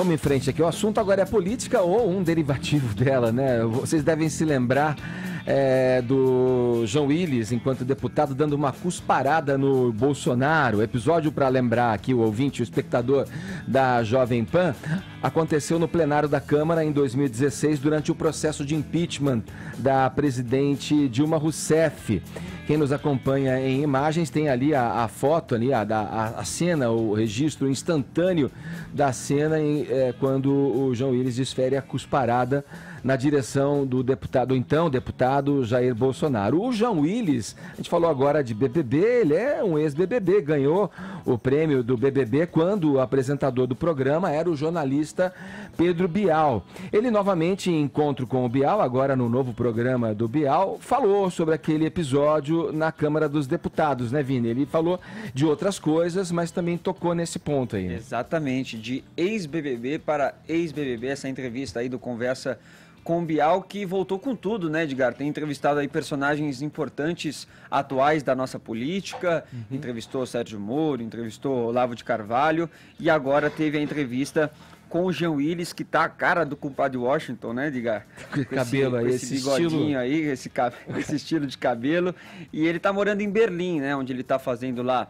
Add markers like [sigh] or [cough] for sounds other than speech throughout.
Vamos em frente aqui. O assunto agora é política ou um derivativo [laughs] dela, né? Vocês devem se lembrar é, do João Willis, enquanto deputado, dando uma cusparada no Bolsonaro. Episódio para lembrar aqui o ouvinte, o espectador da Jovem Pan, aconteceu no plenário da Câmara em 2016, durante o processo de impeachment da presidente Dilma Rousseff quem nos acompanha em imagens tem ali a, a foto, ali, a, a, a, cena, o registro instantâneo da cena em, é, quando o João Willis desfere a cusparada na direção do deputado, então deputado Jair Bolsonaro. O João Willis, a gente falou agora de BBB, ele é um ex-BBB, ganhou o prêmio do BBB quando o apresentador do programa era o jornalista Pedro Bial. Ele novamente em encontro com o Bial, agora no novo programa do Bial, falou sobre aquele episódio na Câmara dos Deputados, né, Vini? Ele falou de outras coisas, mas também tocou nesse ponto aí. Exatamente, de ex-BBB para ex-BBB, essa entrevista aí do Conversa com Bial, que voltou com tudo, né, Edgar? Tem entrevistado aí personagens importantes atuais da nossa política, uhum. entrevistou Sérgio Moro, entrevistou Olavo de Carvalho e agora teve a entrevista com o Jean Willis, que tá a cara do culpado de Washington, né, Edgar? [laughs] Com cabelo esse, aí, esse, esse bigodinho estilo... aí, esse, esse estilo de cabelo. E ele tá morando em Berlim, né, onde ele tá fazendo lá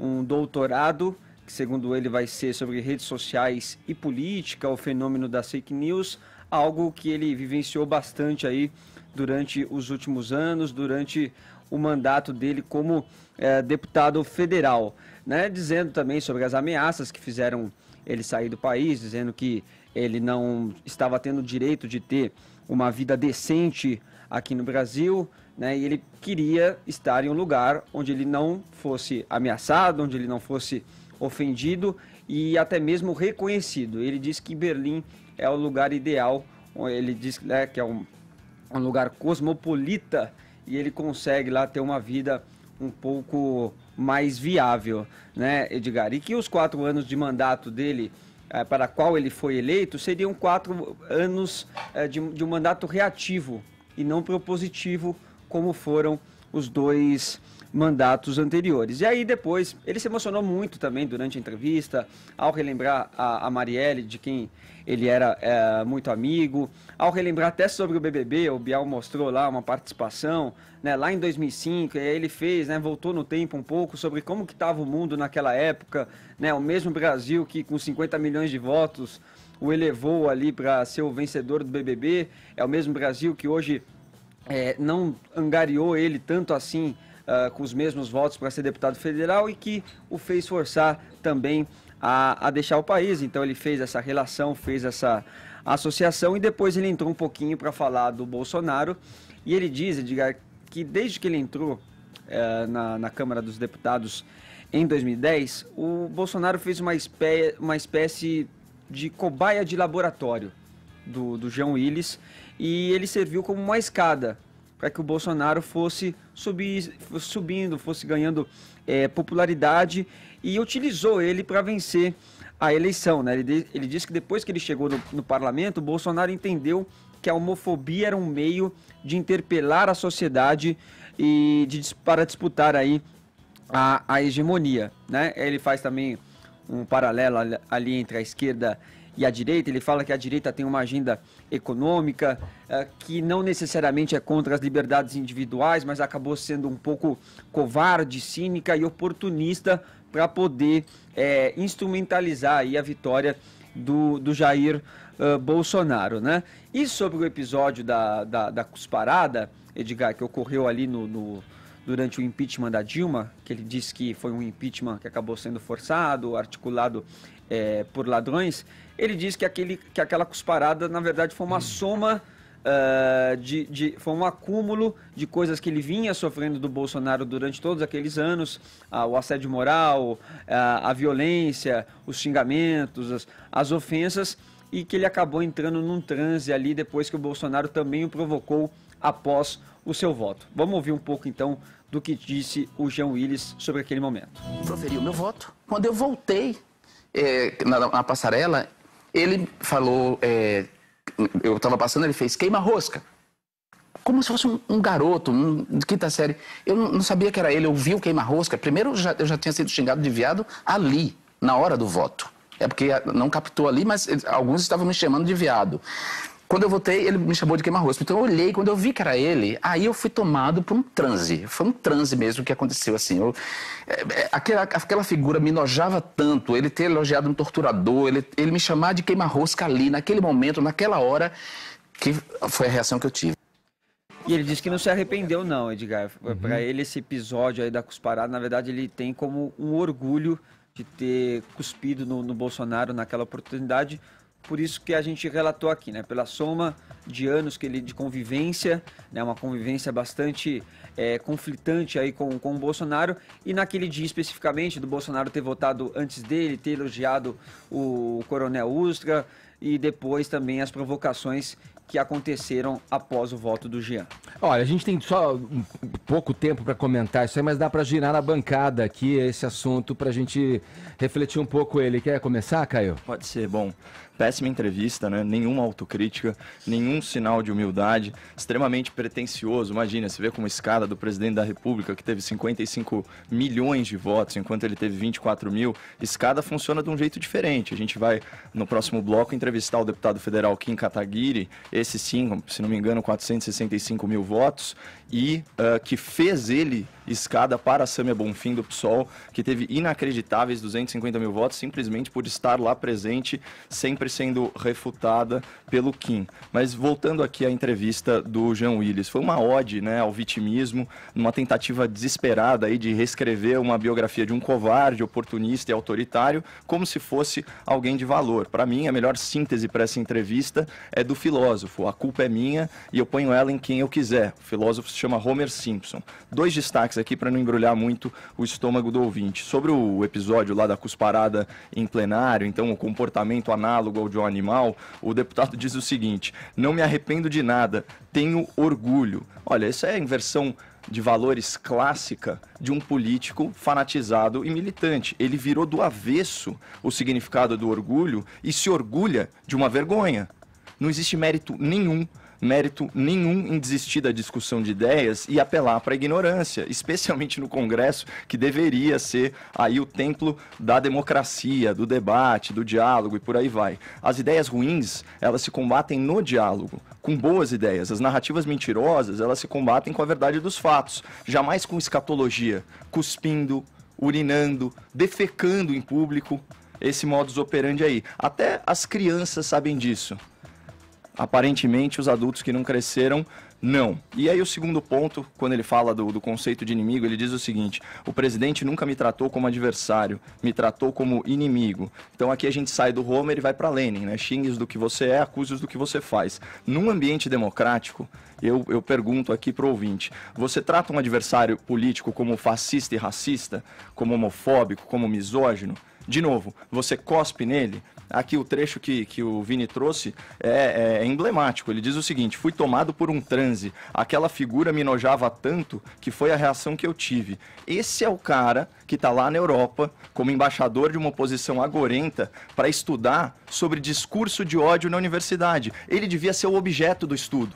um doutorado que segundo ele vai ser sobre redes sociais e política, o fenômeno das fake news, algo que ele vivenciou bastante aí durante os últimos anos, durante o mandato dele como é, deputado federal, né? Dizendo também sobre as ameaças que fizeram ele sair do país, dizendo que ele não estava tendo direito de ter uma vida decente aqui no Brasil, né? E ele queria estar em um lugar onde ele não fosse ameaçado, onde ele não fosse ofendido e até mesmo reconhecido. Ele diz que Berlim é o lugar ideal. Ele diz né, que é um, um lugar cosmopolita e ele consegue lá ter uma vida um pouco mais viável, né, Edgar? E que os quatro anos de mandato dele, é, para qual ele foi eleito, seriam quatro anos é, de, de um mandato reativo e não propositivo, como foram os dois mandatos anteriores. E aí depois, ele se emocionou muito também durante a entrevista, ao relembrar a, a Marielle, de quem ele era é, muito amigo, ao relembrar até sobre o BBB, o Bial mostrou lá uma participação, né, lá em 2005, e aí ele fez, né, voltou no tempo um pouco sobre como que estava o mundo naquela época, né, o mesmo Brasil que com 50 milhões de votos o elevou ali para ser o vencedor do BBB, é o mesmo Brasil que hoje é, não angariou ele tanto assim uh, com os mesmos votos para ser deputado federal e que o fez forçar também a, a deixar o país. Então ele fez essa relação, fez essa associação e depois ele entrou um pouquinho para falar do Bolsonaro e ele diz, Edgar, que desde que ele entrou uh, na, na Câmara dos Deputados em 2010, o Bolsonaro fez uma, espé uma espécie de cobaia de laboratório do, do Jean Willis, e ele serviu como uma escada para que o Bolsonaro fosse, subindo, fosse ganhando é, popularidade e utilizou ele para vencer a eleição. Né? Ele, de, ele, disse que depois que ele chegou no, no parlamento, o Bolsonaro entendeu que a homofobia era um meio de interpelar a sociedade e de, para disputar aí a, a hegemonia. Né? Ele faz também um paralelo ali entre a esquerda e e a direita. Ele fala que a direita tem uma agenda econômica eh, que não necessariamente é contra as liberdades individuais, mas acabou sendo um pouco covarde, cínica e oportunista para poder é, instrumentalizar aí a vitória do, do Jair uh, Bolsonaro, né? E sobre o episódio da, da, da cusparada, Edgar, que ocorreu ali no, no, durante o impeachment da Dilma, que ele disse que foi um impeachment que acabou sendo forçado, articulado é, por ladrões, ele diz que, aquele, que aquela cusparada, na verdade, foi uma hum. soma. Uh, de, de, foi um acúmulo de coisas que ele vinha sofrendo do Bolsonaro durante todos aqueles anos: o assédio moral, a violência, os xingamentos, as, as, ofensas, e que ele acabou entrando num transe ali depois que o Bolsonaro também o provocou após o seu voto. Vamos ouvir um pouco então do que disse o Jean Willis sobre aquele momento. Proferi o meu voto. Quando eu voltei é, na, na, passarela, ele falou, é, eu estava passando, ele fez queima-rosca. Como se fosse um, um garoto, um de quinta série. Eu não, não, sabia que era ele, eu vi o queima-rosca. Primeiro, já, eu já tinha sido xingado de viado ali, na hora do voto. É porque ah, não captou ali, mas eh, alguns estavam me chamando de viado. Quando eu voltei, ele me chamou de queima-rosto. Então eu olhei, quando eu vi que era ele, aí eu fui tomado por um transe. Foi um transe mesmo que aconteceu, assim. Eu, é, é aquela, aquela figura me nojava tanto, ele ter elogiado um torturador, ele, ele me chamar de queima-rosca ali, naquele momento, naquela hora, que foi a reação que eu tive. E ele disse que não se arrependeu, não, Edgar. Uhum. Para ele, esse episódio aí da cusparada, na verdade, ele tem como um orgulho de ter cuspido no, no Bolsonaro naquela oportunidade, por isso que a gente relatou aqui, né? Pela soma de anos que ele de convivência, né? Uma convivência bastante é, conflitante aí com, com o Bolsonaro e naquele dia especificamente do Bolsonaro ter votado antes dele, ter elogiado o Coronel Ustra e depois também as provocações que aconteceram após o voto do Jean. Olha, a gente tem só um pouco tempo para comentar isso aí, mas dá para girar na bancada aqui esse assunto para a gente refletir um pouco ele. Quer começar, Caio? Pode ser. Bom, péssima entrevista, né? Nenhuma autocrítica, nenhum sinal de humildade, extremamente pretencioso. Imagina, você vê como escada do presidente da República, que teve 55 milhões de votos, enquanto ele teve 24 mil. Escada funciona de um jeito diferente. A gente vai, no próximo bloco, entrevistar o deputado federal Kim Kataguiri, esse sim, se não me engano, 465 mil votos e uh, que fez ele escada para a Samia Bonfim do PSOL, que teve inacreditáveis 250 mil votos simplesmente por estar lá presente, sempre sendo refutada pelo Kim. Mas voltando aqui à entrevista do Jean Willis, foi uma ode né, ao vitimismo, numa tentativa desesperada aí de reescrever uma biografia de um covarde, oportunista e autoritário, como se fosse alguém de valor. Para mim, a melhor síntese para essa entrevista é do filósofo: a culpa é minha e eu ponho ela em quem eu quiser. O filósofo chama Homer Simpson. Dois destaques aqui para não embrulhar muito o estômago do ouvinte. Sobre o episódio lá da cusparada em plenário, então o comportamento análogo ao de um animal, o deputado diz o seguinte: não me arrependo de nada, tenho orgulho. Olha, isso é a inversão de valores clássica de um político fanatizado e militante. Ele virou do avesso o significado do orgulho e se orgulha de uma vergonha. Não existe mérito nenhum mérito nenhum em desistir da discussão de ideias e apelar para a ignorância, especialmente no Congresso, que deveria ser aí o templo da democracia, do debate, do diálogo e por aí vai. As ideias ruins, elas se combatem no diálogo, com boas ideias. As narrativas mentirosas, elas se combatem com a verdade dos fatos, jamais com escatologia, cuspindo, urinando, defecando em público. Esse modus operandi aí. Até as crianças sabem disso. Aparentemente, os adultos que não cresceram, não. E aí, o segundo ponto, quando ele fala do, do conceito de inimigo, ele diz o seguinte: o presidente nunca me tratou como adversário, me tratou como inimigo. Então, aqui a gente sai do Homer e vai para Lenin, né? Xingues do que você é, acusos do que você faz. Num ambiente democrático, eu, eu pergunto aqui para o ouvinte: você trata um adversário político como fascista e racista, como homofóbico, como misógino? De novo, você cospe nele, aqui o trecho que, que o Vini trouxe é, é, é emblemático. Ele diz o seguinte: fui tomado por um transe. Aquela figura me nojava tanto que foi a reação que eu tive. Esse é o cara que está lá na Europa como embaixador de uma oposição agorenta para estudar sobre discurso de ódio na universidade. Ele devia ser o objeto do estudo.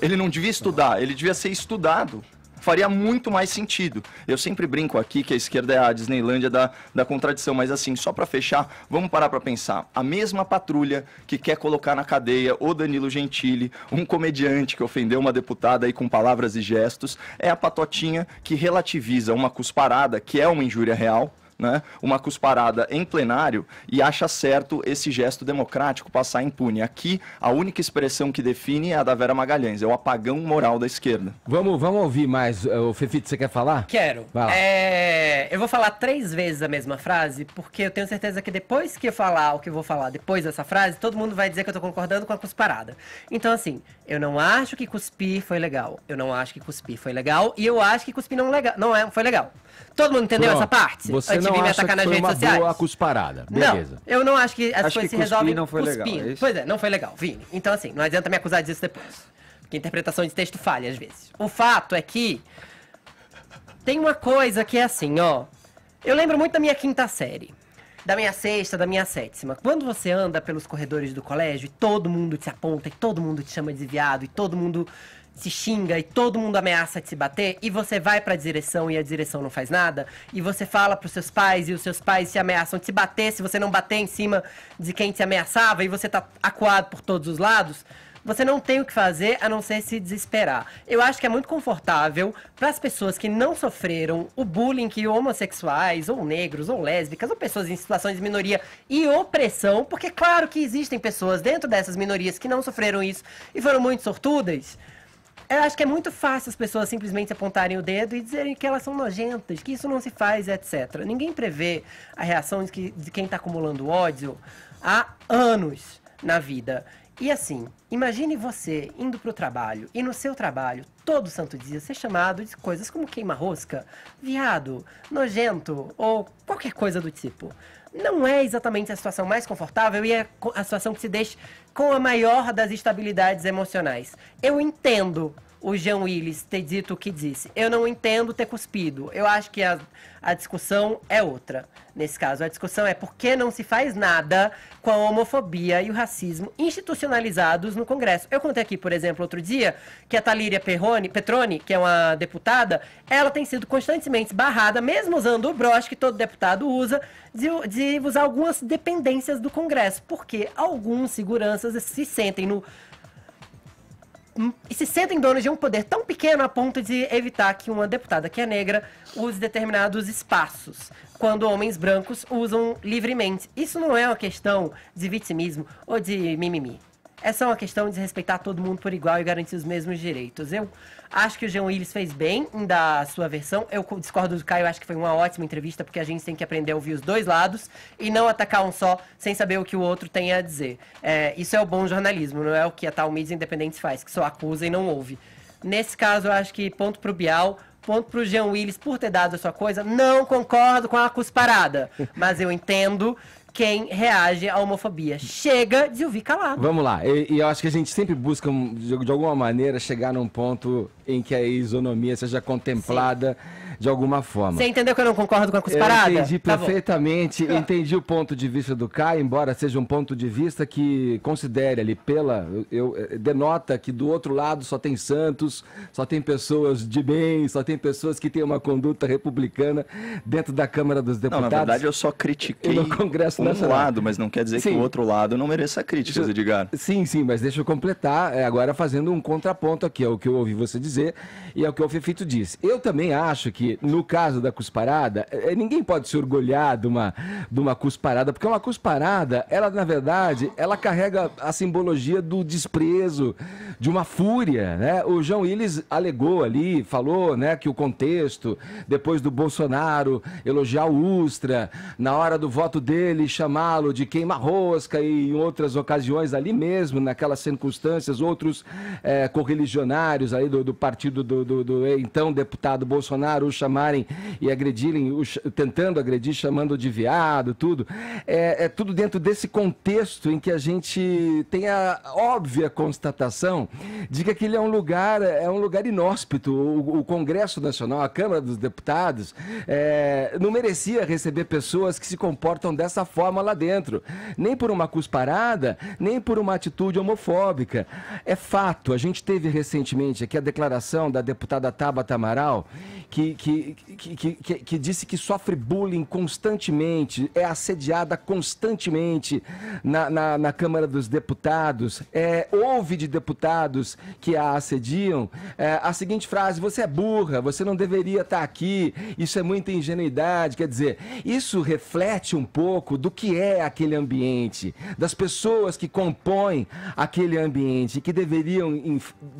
Ele não devia estudar, ele devia ser estudado faria muito mais sentido. Eu sempre brinco aqui que a esquerda é a Disneylândia da, da contradição, mas assim, só para fechar, vamos parar para pensar. A mesma patrulha que quer colocar na cadeia o Danilo Gentili, um comediante que ofendeu uma deputada aí com palavras e gestos, é a patotinha que relativiza uma cusparada, que é uma injúria real, né, uma cusparada em plenário e acha certo esse gesto democrático passar impune. Aqui, a única expressão que define é a da Vera Magalhães, é o apagão moral da esquerda. Vamos, vamos ouvir mais. Eh, o Fefito, você quer falar? Quero. É, eu vou falar três vezes a mesma frase, porque eu tenho certeza que depois que eu falar o que eu vou falar depois dessa frase, todo mundo vai dizer que eu estou concordando com a cusparada. Então, assim, eu não acho que cuspir foi legal. Eu não acho que cuspir foi legal. E eu acho que cuspir não, legal, não é, foi legal. Todo mundo entendeu Pronto. essa parte? Você não não me atacar nas redes uma sociais. Boa cusparada. Beleza. Não, eu não acho que as acho coisas que se resolvem não foi cuspindo. Legal, é pois é, não foi legal, Vini. Então, assim, não adianta me acusar disso depois. Porque interpretação de texto falha às vezes. O fato é que tem uma coisa que é assim, ó. Eu lembro muito da minha quinta série. Da minha sexta, da minha sétima. Quando você anda pelos corredores do colégio e todo mundo te aponta, e todo mundo te chama de viado, e todo mundo se xinga e todo mundo ameaça de se bater e você vai para a direção e a direção não faz nada e você fala para os seus pais e os seus pais se ameaçam de se bater se você não bater em cima de quem te ameaçava e você tá acuado por todos os lados, você não tem o que fazer a não ser se desesperar. Eu acho que é muito confortável para as pessoas que não sofreram o bullying que homossexuais, ou negros, ou lésbicas, ou pessoas em situações de minoria e opressão, porque é claro que existem pessoas dentro dessas minorias que não sofreram isso e foram muito sortudas eu acho que é muito fácil as pessoas simplesmente apontarem o dedo e dizerem que elas são nojentas, que isso não se faz, etc. Ninguém prevê a reação de, que, de quem está acumulando ódio há anos na vida. E assim, imagine você indo para o trabalho e no seu trabalho, todo santo dia, ser chamado de coisas como queima-rosca, viado, nojento ou qualquer coisa do tipo. Não é exatamente a situação mais confortável e é a situação que se deixa com a maior das estabilidades emocionais. Eu entendo o Jean Willis ter dito o que disse. Eu não entendo ter cuspido. Eu acho que a, a discussão é outra. Nesse caso, a discussão é por que não se faz nada com a homofobia e o racismo institucionalizados no Congresso. Eu contei aqui, por exemplo, outro dia, que a Talíria Petroni, que é uma deputada, ela tem sido constantemente barrada, mesmo usando o broche que todo deputado usa, de, de usar algumas dependências do Congresso, porque alguns seguranças se sentem no se sentem donos de um poder tão pequeno a ponto de evitar que uma deputada que é negra use determinados espaços, quando homens brancos usam livremente. Isso não é uma questão de vitimismo ou de mimimi. Essa É uma questão de respeitar todo mundo por igual e garantir os mesmos direitos. Eu acho que o Jean Willis fez bem da sua versão. Eu discordo do Caio, acho que foi uma ótima entrevista, porque a gente tem que aprender a ouvir os dois lados e não atacar um só sem saber o que o outro tem a dizer. É, isso é o bom jornalismo, não é o que a tal mídia independente faz, que só acusa e não ouve. Nesse caso, eu acho que ponto pro Bial, ponto pro Jean Willis por ter dado a sua coisa. Não concordo com a cusparada, mas eu entendo quem reage à homofobia. Chega de ouvir calado. Vamos lá. E, e, eu acho que a gente sempre busca, de, de, alguma maneira, chegar num ponto em que a isonomia seja contemplada. Sim de alguma forma. Você entendeu que eu não concordo com a cusparada? Eu entendi tá perfeitamente, bom. [laughs] entendi o ponto de vista do Caio, embora seja um ponto de vista que considere ali pela. Eu, eu, eh, denota que do outro lado só tem santos, só tem pessoas de bem, só tem pessoas que têm uma conduta republicana dentro da Câmara dos Deputados. Não, na verdade, eu só critiquei no Congresso um Nacional. lado, mas não quer dizer sim. que o outro lado não mereça críticas, Edgar. Sim, sim, mas deixa eu completar eh, agora fazendo um contraponto aqui ao é que eu ouvi você dizer e ao é que o Fefito disse. Eu também acho que que, no caso da cusparada, é, é, ninguém pode se orgulhar de uma, de uma cusparada, porque uma cusparada, ela, na verdade, ela carrega a simbologia do desprezo, de uma fúria, né? O João Willis alegou ali, falou, né, que o contexto, depois do Bolsonaro elogiar o Ustra, na hora do voto dele chamá-lo de queima-rosca e em outras ocasiões ali mesmo, naquelas circunstâncias, outros é, correligionários aí do, do partido do, do, do então deputado Bolsonaro chamarem e agredirem, tentando agredir, chamando de viado, tudo. É, é tudo dentro desse contexto em que a gente tem a óbvia constatação de que aquele é um lugar, é um lugar inóspito. O, o Congresso Nacional, a Câmara dos Deputados, é, não merecia receber pessoas que se comportam dessa forma lá dentro. Nem por uma cusparada, nem por uma atitude homofóbica. É fato, a gente teve recentemente aqui a declaração da deputada Tabata Amaral, que, que, que, que, que, disse que sofre bullying constantemente, é assediada constantemente na, na, na Câmara dos Deputados, é, ouve de deputados que a assediam, é, a seguinte frase: você é burra, você não deveria estar tá aqui, isso é muita ingenuidade. Quer dizer, isso reflete um pouco do que é aquele ambiente, das pessoas que compõem aquele ambiente, que deveriam,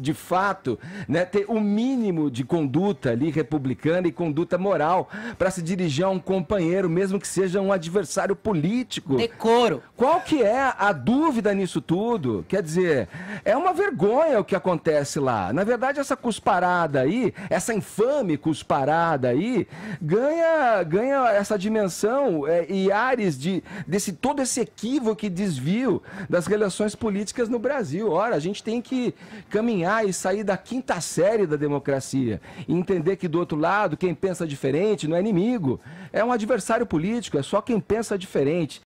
de fato, né, ter o um mínimo de conduta ali republicana e conduta moral para se dirigir a um companheiro, mesmo que seja um adversário político. Decoro. Qual que é a dúvida nisso tudo? Quer dizer, é uma vergonha o que acontece lá. Na verdade, essa cusparada aí, essa infame cusparada aí, ganha, ganha essa dimensão é, e ares de, desse todo esse equívoco e desvio das relações políticas no Brasil. Ora, a gente tem que caminhar e sair da quinta série da democracia e entender que do outro lado errado, quem pensa diferente não é inimigo. É um adversário político, é só quem pensa diferente.